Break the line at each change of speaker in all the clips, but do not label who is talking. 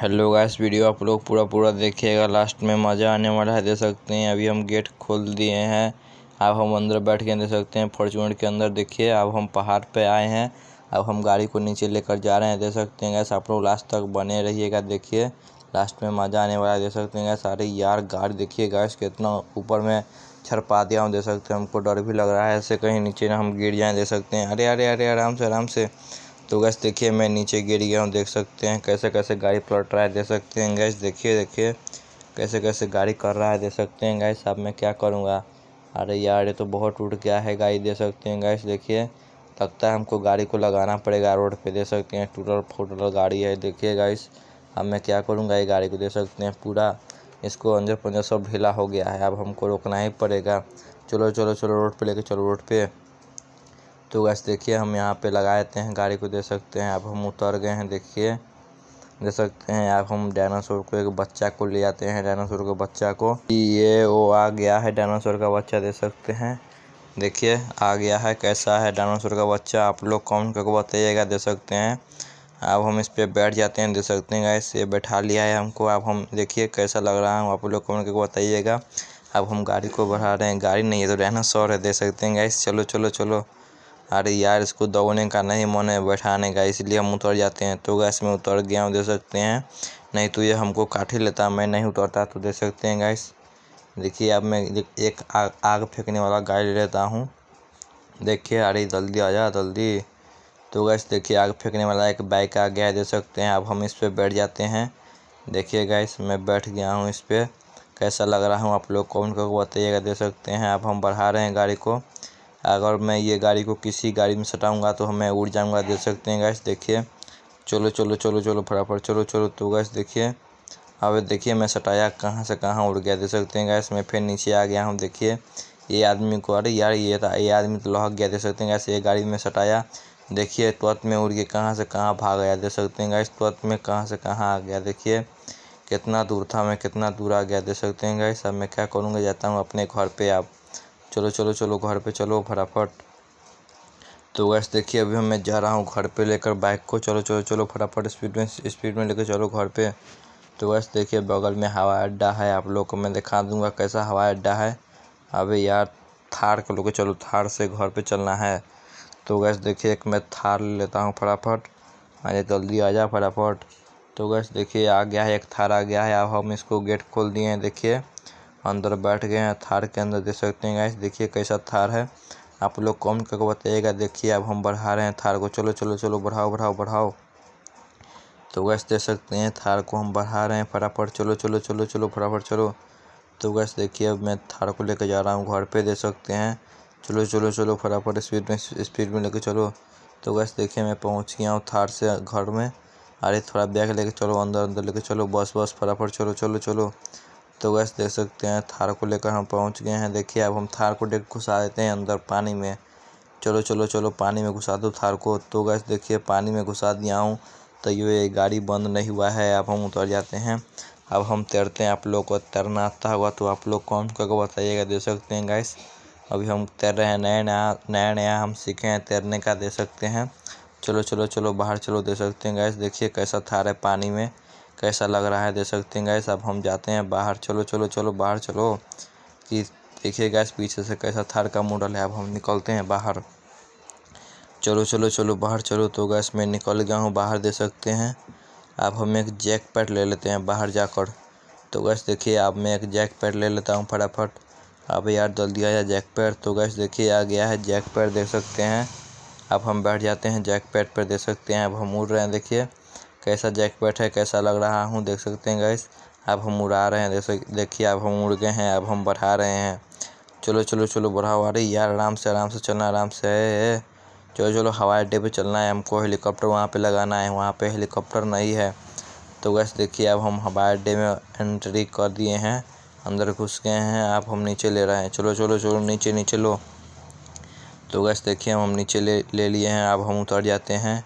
hello guys video आप लोग पूरा पूरा देखिएगा लास्ट में मज़ा आने वाला है दे सकते हैं अभी हम गेट खोल दिए हैं अब हम अंदर बैठ के दे सकते हैं फॉर्चूनर के अंदर देखिए अब हम पहाड़ पे आए हैं अब हम गाड़ी को नीचे लेकर जा रहे हैं दे सकते हैं गैस आप लोग लास्ट तक बने रहिएगा देखिए लास्ट में मज़ा आने वाला है दे सकते हैं गैस अरे यार गाड़ी देखिए गैस कितना ऊपर में छरपा दिया हम दे सकते हैं हमको डर भी लग रहा है ऐसे कहीं नीचे ना हम गिर जाएँ दे सकते हैं अरे अरे अरे आराम से आराम से तो गैस देखिए मैं नीचे गिर गया हूँ देख सकते हैं कैसे कैसे गाड़ी पलट रहा है देख सकते हैं गैस देखिए देखिए कैसे कैसे गाड़ी कर रहा है देख सकते हैं गैस अब मैं क्या करूँगा अरे यार ये तो बहुत टूट गया है गाड़ी दे सकते हैं गैस देखिए लगता है हमको गाड़ी को लगाना पड़ेगा रोड पर दे सकते हैं टूटल फूटल गाड़ी है देखिए गैस अब मैं क्या करूँगा ये गाड़ी को दे सकते हैं पूरा इसको अंदर पंजर सब ढीला हो गया है अब हमको रोकना ही पड़ेगा चलो चलो चलो रोड पर लेके चलो रोड पर तो गैस देखिए हम यहाँ पे लगा देते हैं गाड़ी को दे सकते हैं अब हम उतर गए हैं देखिए दे सकते हैं अब हम डायनासोर को एक बच्चा को ले आते हैं डायनासोर के बच्चा को ये वो आ गया है डायनासोर का बच्चा दे सकते हैं देखिए आ गया है कैसा है डायनासोर का बच्चा आप लोग कौन करके बताइएगा दे सकते हैं अब हम इस पर बैठ जाते हैं दे सकते हैं गैस ये बैठा लिया है हमको अब हम देखिए कैसा लग रहा है आप लोग कौन करके बताइएगा अब हम गाड़ी को बढ़ा रहे हैं गाड़ी नहीं है तो डायनासोर है दे सकते हैं गैस चलो चलो चलो अरे यार इसको दौड़ने का नहीं मन है बैठाने का इसलिए हम उतर जाते हैं तो गैस में उतर गया हूँ दे सकते हैं नहीं तो ये हमको काट ही लेता मैं नहीं उतरता तो दे सकते हैं गैस देखिए अब मैं एक आग आग फेंकने वाला गाय ले लेता हूँ देखिए अरे जल्दी आ जा जल्दी तो गैस देखिए आग फेंकने वाला एक बाइक आ गया दे सकते हैं अब हम इस पर बैठ जाते हैं देखिए गैस मैं बैठ गया हूँ इस पर कैसा लग रहा हूँ आप लोग कमेंट करके बताइएगा दे सकते हैं अब हम बढ़ा रहे हैं गाड़ी को अगर मैं ये गाड़ी को किसी गाड़ी में सटाऊँगा तो मैं उड़ जाऊँगा देख सकते हैं गैस देखिए चलो चलो चलो चलो फटाफट चलो चलो तो गैस देखिए अब देखिए मैं सटाया कहाँ से कहाँ उड़ गया देख सकते हैं गैस मैं फिर नीचे आ गया हूँ देखिए ये आदमी को अरे यार ये था ये आदमी तो लहक गया देख सकते हैं गैस ये गाड़ी में सटाया देखिए तुरंत में उड़ के कहाँ से कहाँ भाग गया देख सकते हैं गैस तुरंत में कहाँ से कहाँ आ गया देखिए कितना दूर था मैं कितना दूर आ गया देख सकते हैं गैस अब मैं क्या करूँगा जाता हूँ अपने घर पर आप चलो चलो चलो घर पे चलो फटाफट तो गैस देखिए अभी मैं जा रहा हूँ घर पे लेकर बाइक को चलो चलो चलो फटाफट स्पीड में स्पीड में लेकर चलो घर पे तो गैस देखिए बगल में हवाई अड्डा है आप लोग को मैं दिखा दूंगा कैसा हवाई अड्डा है अभी यार थार को लोग चलो थार से घर पे चलना है तो गैस देखिए एक मैं थार लेता हूँ फटाफट अरे हाँ जल्दी आ जाए फटाफट तो गैस देखिए आ गया है एक थार आ गया है अब हम इसको गेट खोल दिए हैं देखिए अंदर बैठ गए हैं थार के अंदर देख सकते हैं गाइस देखिए कैसा थार है आप लोग कमेंट करके बताइएगा देखिए अब हम बढ़ा रहे हैं थार को चलो चलो चलो बढ़ाओ बढ़ाओ बढ़ाओ तो गैस देख सकते हैं थार को हम बढ़ा रहे हैं फटाफट चलो चलो चलो चलो फटाफट चलो तो गैस देखिए अब मैं थार को लेकर जा रहा हूँ घर पे देख सकते हैं चलो चलो चलो फटाफट स्पीड में स्पीड में लेकर चलो तो गैस देखिए मैं पहुँच गया हूँ थार से घर में अरे थोड़ा बैग लेके चलो अंदर अंदर लेके चलो बस बस फटाफट चलो चलो चलो तो गैस देख सकते हैं थार को लेकर हम पहुंच गए हैं देखिए अब हम थार को डेट घुसा देते हैं अंदर पानी में चलो चलो चलो पानी में घुसा दो थार को तो गैस देखिए पानी में घुसा दिया हूँ तो ये गाड़ी बंद नहीं हुआ है अब हम उतर जाते हैं अब हम तैरते हैं आप लोग को तैरना आता होगा तो आप लोग कौन करके बताइएगा दे सकते हैं गैस अभी हम तैर रहे हैं नया नया नया नया हम सीखे हैं तैरने का दे सकते हैं चलो चलो चलो बाहर चलो दे सकते हैं गैस देखिए कैसा थार है पानी में कैसा लग रहा है देख सकते हैं गैस अब हम जाते हैं बाहर चलो चलो चलो बाहर चलो कि देखिए गैस पीछे से कैसा थार का मॉडल है अब हम निकलते हैं बाहर चलो चलो चलो बाहर चलो तो गैस मैं निकल गया हूँ बाहर दे सकते हैं अब हम एक जैक पैड ले लेते हैं बाहर जाकर तो गैस देखिए अब मैं एक जैक पैड ले लेता हूँ फटाफट अब यार जल्दी आया जैक पैड तो गैस देखिए आ गया है जैक पैड देख सकते हैं अब हम बैठ जाते हैं जैक पैड पर देख सकते हैं अब हम उड़ रहे हैं देखिए कैसा जैकपैट है कैसा लग रहा हूँ देख सकते हैं गैस अब हम उड़ा रहे हैं जैसे देखिए अब हम उड़ गए हैं अब हम बढ़ा रहे हैं चलो चलो चलो बढ़ाओ अरे यार आराम से आराम से चलना आराम से है चलो चलो हवाई अड्डे पर चलना है हमको हेलीकॉप्टर वहाँ पर लगाना है वहाँ पर हेलीकॉप्टर नहीं है तो गैस देखिए अब हम हवाई अड्डे में एंट्री कर दिए हैं अंदर घुस गए हैं आप हम नीचे ले रहे हैं चलो चलो चलो नीचे नीचे लो तो गैस देखिए हम नीचे ले ले लिए हैं अब हम उतर जाते हैं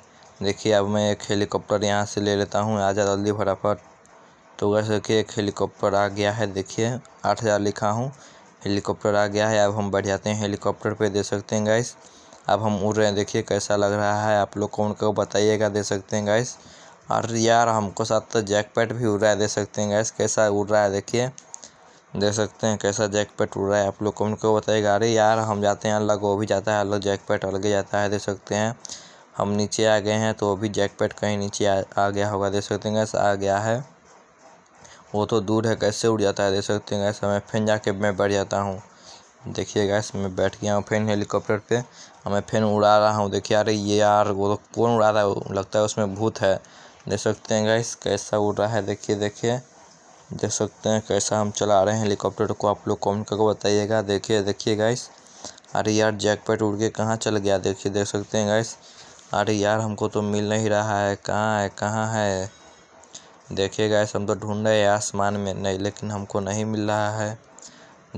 देखिए अब मैं एक हेलीकॉप्टर यहाँ से ले लेता हूँ आ जल्दी फटाफट तो वह देखिए एक हेलीकॉप्टर आ गया है देखिए आठ हज़ार लिखा हूँ हेलीकॉप्टर आ गया है अब हम बढ़ जाते हैं हेलीकॉप्टर पे दे सकते हैं गाइस अब हम उड़ रहे हैं देखिए कैसा लग रहा है आप लोग कौन को बताइएगा दे सकते हैं गाइस और यार हमको साथ तो जैकपैट भी उड़ रहा है दे सकते हैं गैस कैसा उड़ रहा है देखिए देख सकते हैं कैसा जैकपैट उड़ रहा है आप लोग कौन को बताइएगा अरे यार हम जाते हैं अलग वो भी जाता है अलग जैकपैट अलग जाता है दे सकते हैं हम नीचे आ गए हैं तो अभी जैकपैट कहीं नीचे आ, आ गया होगा देख सकते हैं गैस आ गया है वो तो दूर है कैसे उड़ जाता है देख सकते हैं गैस हमें फिर जाके मैं बैठ जाता हूँ देखिए गैस मैं बैठ गया हूँ फिर हेलीकॉप्टर पे मैं फिर उड़ा रहा हूँ देखिए अरे ये यार वो तो कौन उड़ा रहा है लगता है उसमें भूत है देख सकते हैं गैस कैसा उड़ रहा है देखिए देखिए देख सकते हैं कैसा हम चला रहे हैं हेलीकॉप्टर को आप लोग कमेंट करके बताइएगा देखिए देखिए गैस अरे यार जैकपैट उड़ के कहाँ चल गया देखिए देख सकते हैं गैस अरे यार हमको तो मिल नहीं रहा है कहाँ है कहाँ है देखिए गैस हम तो ढूंढ रहे हैं आसमान में नहीं लेकिन हमको नहीं मिल रहा है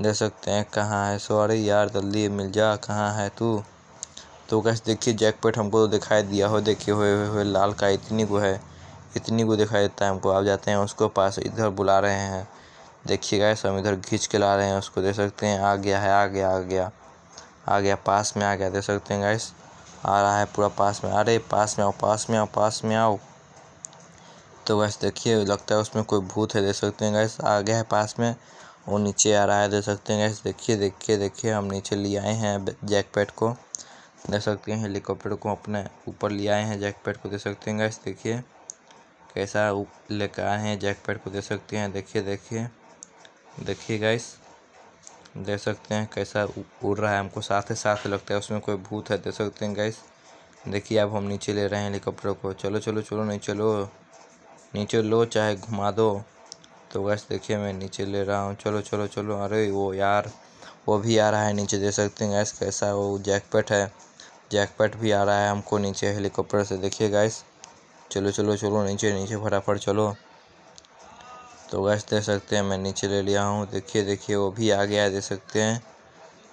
देख सकते हैं कहाँ है सो अरे यार जल्दी मिल जा कहाँ है तू तो कैसे देखिए जैकपेट हमको तो दिखाई दिया हो देखिए हुए हुए हुए लाल का इतनी को है इतनी को दिखाई देता है हमको आप जाते हैं उसको पास इधर बुला रहे हैं देखिए गाइस हम इधर खींच के ला रहे हैं उसको देख सकते हैं आ गया है आ गया आ गया आ गया पास में आ गया देख सकते हैं गैस आ रहा है पूरा पास में अरे पास में आओ पास में आओ पास में आओ तो वैसे देखिए लगता है उसमें कोई भूत है देख सकते हैं गैस आ गया है पास में वो नीचे आ रहा है देख सकते हैं गैस देखिए देखिए देखिए हम नीचे ले आए हैं जैकपैट को देख सकते हैं हेलीकॉप्टर को अपने ऊपर ले आए हैं जैकपैट को देख सकते हैं गैस देखिए कैसा लेकर आए हैं जैकपैट को देख सकते हैं देखिए देखिए देखिए गैस देख सकते हैं कैसा उड़ रहा है हमको साथ ही साथ लगता है उसमें कोई भूत है देख सकते हैं गैस देखिए अब हम नीचे ले रहे हैं हेलीकॉप्टर को चलो चलो चलो नहीं चलो नीचे लो चाहे घुमा दो तो गैस देखिए मैं नीचे ले रहा हूँ चलो चलो चलो अरे वो यार वो भी आ रहा है नीचे देख सकते हैं गैस कैसा वो जैकपैट है जैकपैट भी आ रहा है हमको नीचे हेलीकॉप्टर से देखिए गैस चलो चलो चलो नीचे नीचे फटाफट चलो तो गैस दे सकते हैं मैं नीचे ले लिया हूँ देखिए देखिए वो भी आ गया है दे सकते हैं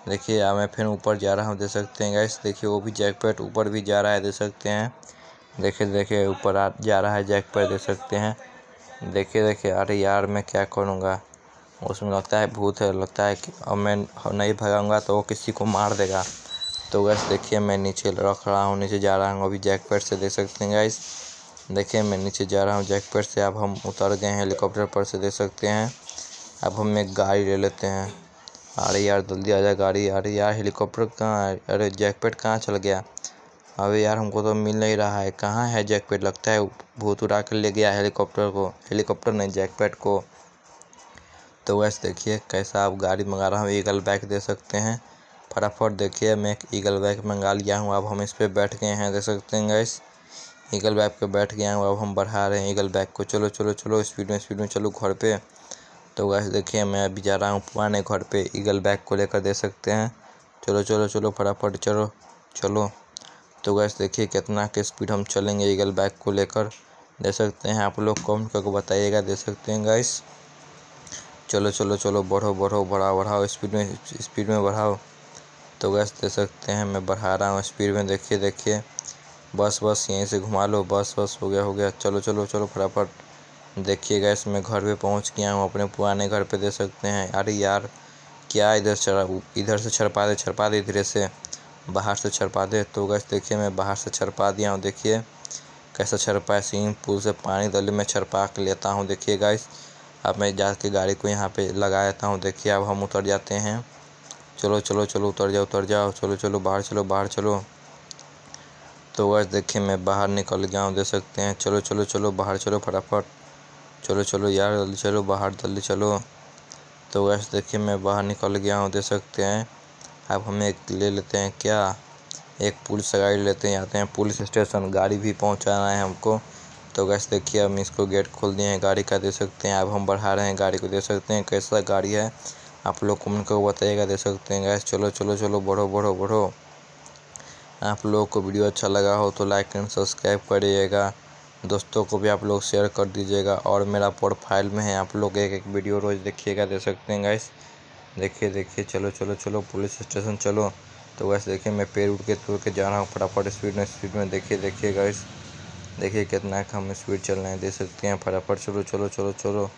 देखिए अब मैं फिर ऊपर जा रहा हूँ दे सकते हैं गैस देखिए वो भी जैकपैट ऊपर भी जा रहा है दे सकते हैं देखिए देखिए ऊपर जा रहा है जैकपैट दे सकते हैं देखिए देखिए अरे यार मैं क्या करूँगा उसमें लगता है भूत है लगता है कि अब मैं नहीं भगाऊँगा तो वो किसी को मार देगा तो गैस देखिए मैं नीचे रख रहा हूँ नीचे जा रहा हूँ अभी जैकपैट से देख सकते हैं गैस देखिए मैं नीचे जा रहा हूँ जैकपेट से अब हम उतर गए हैं हेलीकॉप्टर पर से देख सकते हैं अब हम एक गाड़ी ले लेते हैं अरे यार जल्दी आ जा गाड़ी अरे यार हेलीकॉप्टर कहाँ अरे जैकपेट कहाँ चल गया अरे यार हमको तो मिल नहीं रहा है कहाँ है जैकपेट लगता है भूत उड़ा कर ले गया हेलीकॉप्टर को हेलीकॉप्टर नहीं जैकपेट को तो वैसे देखिए कैसा आप गाड़ी मंगा रहा हूँ ईगल बैग दे सकते हैं फटाफट देखिए मैं एक ईगल बैग मंगा लिया हूँ अब हम इस पर बैठ गए हैं देख सकते हैं गैस ईगल बैग पे बैठ गए हैं अब हम बढ़ा रहे हैं ईगल बैग को चलो चलो चलो स्पीड में स्पीड में चलो घर पे तो वैसे देखिए मैं अभी जा रहा हूँ पुराने घर पे ईगल बैग को लेकर दे सकते हैं चलो चलो चलो फटाफट चलो चलो तो वैसे देखिए कितना के स्पीड हम चलेंगे ईगल बैग को लेकर दे सकते हैं आप लोग कमेंट करके बताइएगा दे सकते हैं गाइस चलो चलो चलो बढ़ो बढ़ो बढ़ाओ बढ़ाओ स्पीड में स्पीड में बढ़ाओ तो गैस दे सकते हैं मैं बढ़ा रहा हूँ स्पीड में देखिए देखिए बस बस यहीं से घुमा लो बस बस हो गया हो गया चलो चलो चलो फटाफट देखिए गैस मैं घर पे पहुंच गया हूँ अपने पुराने घर पे दे सकते हैं अरे यार क्या इधर चढ़ा इधर से छरपा दे छरपा दे धीरे से बाहर से छरपा दे तो गैस देखिए मैं बाहर से छरपा दिया हूँ देखिए कैसा छरपा है स्विमिंग पूल से पानी दल में छरपा के लेता हूँ देखिए गैस अब मैं जा गाड़ी को यहाँ पे लगा देता हूँ देखिए अब हम उतर जाते हैं चलो चलो चलो उतर जाओ उतर जाओ चलो चलो बाहर चलो बाहर चलो तो वैसे देखिए मैं बाहर निकल गया हूँ देख सकते हैं चलो चलो चलो बाहर चलो फटाफट चलो चलो यार जल्दी चलो बाहर जल्दी चलो तो वैसे देखिए मैं बाहर निकल गया हूँ देख सकते हैं अब हमें एक ले लेते हैं क्या एक पुलिस गाड़ी लेते हैं आते हैं पुलिस स्टेशन गाड़ी भी पहुँचाना है हमको तो वैसे देखिए हम इसको गेट खोल दिए हैं गाड़ी का दे सकते हैं अब हम बढ़ा रहे हैं गाड़ी को दे सकते हैं कैसा गाड़ी है आप लोग कमेंट को बताइएगा दे सकते हैं गैस चलो चलो चलो बढ़ो बढ़ो बढ़ो आप लोग को वीडियो अच्छा लगा हो तो लाइक एंड सब्सक्राइब करिएगा दोस्तों को भी आप लोग शेयर कर दीजिएगा और मेरा प्रोफाइल में है आप लोग एक एक वीडियो रोज़ देखिएगा दे सकते हैं गाइस देखिए देखिए चलो चलो चलो पुलिस स्टेशन चलो तो वैसे देखिए मैं पेड़ उड़ के तोड़ के जा रहा हूँ फटाफट स्पीड में स्पीड में देखिए देखिए गाइस देखिए कितना हम स्पीड चल रहे हैं दे सकते हैं फटाफट चलो चलो चलो चलो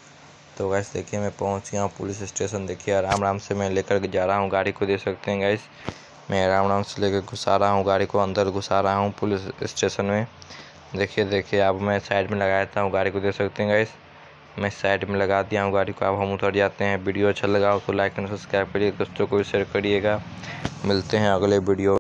तो गैस देखिए मैं पहुँच गया हूँ पुलिस स्टेशन देखिए आराम आराम से मैं लेकर जा रहा हूँ गाड़ी को दे सकते हैं गैस मैं राम राम से लेकर घुसा रहा हूँ गाड़ी को अंदर घुसा रहा हूँ पुलिस स्टेशन में देखिए देखिए अब मैं साइड में लगा देता हूँ गाड़ी को देख सकते हैं गाइस मैं साइड में लगा दिया हूँ गाड़ी को अब हम उतर जाते हैं वीडियो अच्छा लगा हो तो लाइक एंड सब्सक्राइब करिए दोस्तों को भी शेयर करिएगा मिलते हैं अगले वीडियो